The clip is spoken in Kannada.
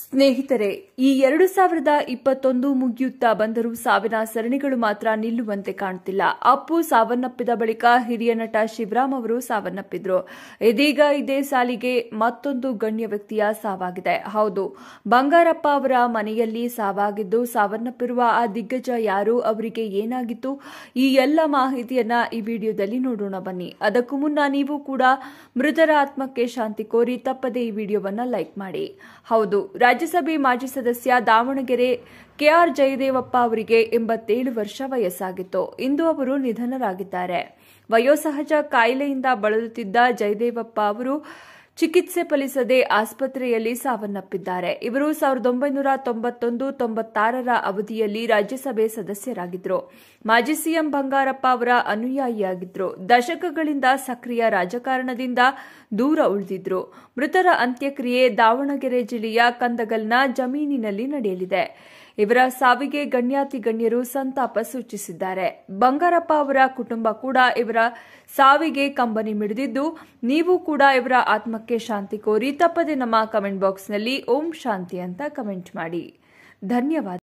ಸ್ನೇಹಿತರೆ ಈ ಎರಡು ಸಾವಿರದ ಇಪ್ಪತ್ತೊಂದು ಮುಗಿಯುತ್ತಾ ಬಂದರೂ ಸಾವಿನ ಸರಣಿಗಳು ಮಾತ್ರ ನಿಲ್ಲುವಂತೆ ಕಾಣುತ್ತಿಲ್ಲ ಅಪ್ಪು ಸಾವನ್ನಪ್ಪಿದ ಬಳಿಕ ಹಿರಿಯ ನಟ ಶಿವರಾಮ್ ಅವರು ಸಾವನ್ನಪ್ಪಿದ್ರು ಇದೀಗ ಇದೇ ಸಾಲಿಗೆ ಮತ್ತೊಂದು ಗಣ್ಯ ವ್ಯಕ್ತಿಯ ಸಾವಾಗಿದೆ ಹೌದು ಬಂಗಾರಪ್ಪ ಅವರ ಮನೆಯಲ್ಲಿ ಸಾವಾಗಿದ್ದು ಸಾವನ್ನಪ್ಪಿರುವ ಆ ದಿಗ್ಗಜ ಯಾರು ಅವರಿಗೆ ಏನಾಗಿತ್ತು ಈ ಎಲ್ಲ ಮಾಹಿತಿಯನ್ನ ಈ ವಿಡಿಯೋದಲ್ಲಿ ನೋಡೋಣ ಬನ್ನಿ ಅದಕ್ಕೂ ಮುನ್ನ ನೀವು ಕೂಡ ಮೃತರ ಆತ್ಮಕ್ಕೆ ಶಾಂತಿ ಕೋರಿ ತಪ್ಪದೇ ಈ ವಿಡಿಯೋವನ್ನ ಲೈಕ್ ಮಾಡಿ ಹೌದು ರಾಜ್ಯಸಭೆ ಮಾಜಿ ಸದಸ್ಯ ದಾವಣಗೆರೆ ಕೆಆರ್ ಜಯದೇವಪ್ಪ ಅವರಿಗೆ ಎಂಬತ್ತೇಳು ವರ್ಷ ವಯಸ್ಸಾಗಿತ್ತು ಇಂದು ಅವರು ನಿಧನರಾಗಿದ್ದಾರೆ ವಯೋಸಹಜ ಕಾಯಿಲೆಯಿಂದ ಬಳಲುತ್ತಿದ್ದ ಜಯದೇವಪ್ಪ ಅವರು ಚಿಕಿತ್ಸೆ ಫಲಿಸದೆ ಆಸ್ಪತ್ರೆಯಲ್ಲಿ ಸಾವನ್ನಪ್ಪಿದ್ದಾರೆ ಇವರು ಸಾವಿರದ ಒಂಬೈನೂರ ತೊಂಬತ್ತೊಂದು ತೊಂಬತ್ತಾರರ ಅವಧಿಯಲ್ಲಿ ರಾಜ್ಯಸಭೆ ಸದಸ್ಯರಾಗಿದ್ದರು ಮಾಜಿ ಸಿಎಂ ಬಂಗಾರಪ್ಪ ಅವರ ಅನುಯಾಯಿಯಾಗಿದ್ದರು ದಶಕಗಳಿಂದ ಸಕ್ರಿಯ ರಾಜಕಾರಣದಿಂದ ದೂರ ಉಳಿದಿದ್ರು ಮೃತರ ಅಂತ್ಯಕ್ರಿಯೆ ದಾವಣಗೆರೆ ಜಿಲ್ಲೆಯ ಕಂದಗಲ್ನ ಜಮೀನಿನಲ್ಲಿ ನಡೆಯಲಿದೆ ಇವರ ಸಾವಿಗೆ ಗಣ್ಯಾತಿ ಗಣ್ಯರು ಸಂತಾಪ ಸೂಚಿಸಿದ್ದಾರೆ ಬಂಗಾರಪ್ಪ ಅವರ ಕುಟುಂಬ ಕೂಡ ಇವರ ಸಾವಿಗೆ ಕಂಬನಿ ಮಿಡಿದಿದ್ದು ನೀವು ಕೂಡ ಇವರ ಆತ್ಮಕ್ಕೆ ಶಾಂತಿ ಕೋರಿ ತಪ್ಪದೆ ನಮ್ಮ ಕಮೆಂಟ್ ಬಾಕ್ಸ್ನಲ್ಲಿ ಓಂ ಶಾಂತಿ ಅಂತ ಕಮೆಂಟ್ ಮಾಡಿ ಧನ್ಯವಾದ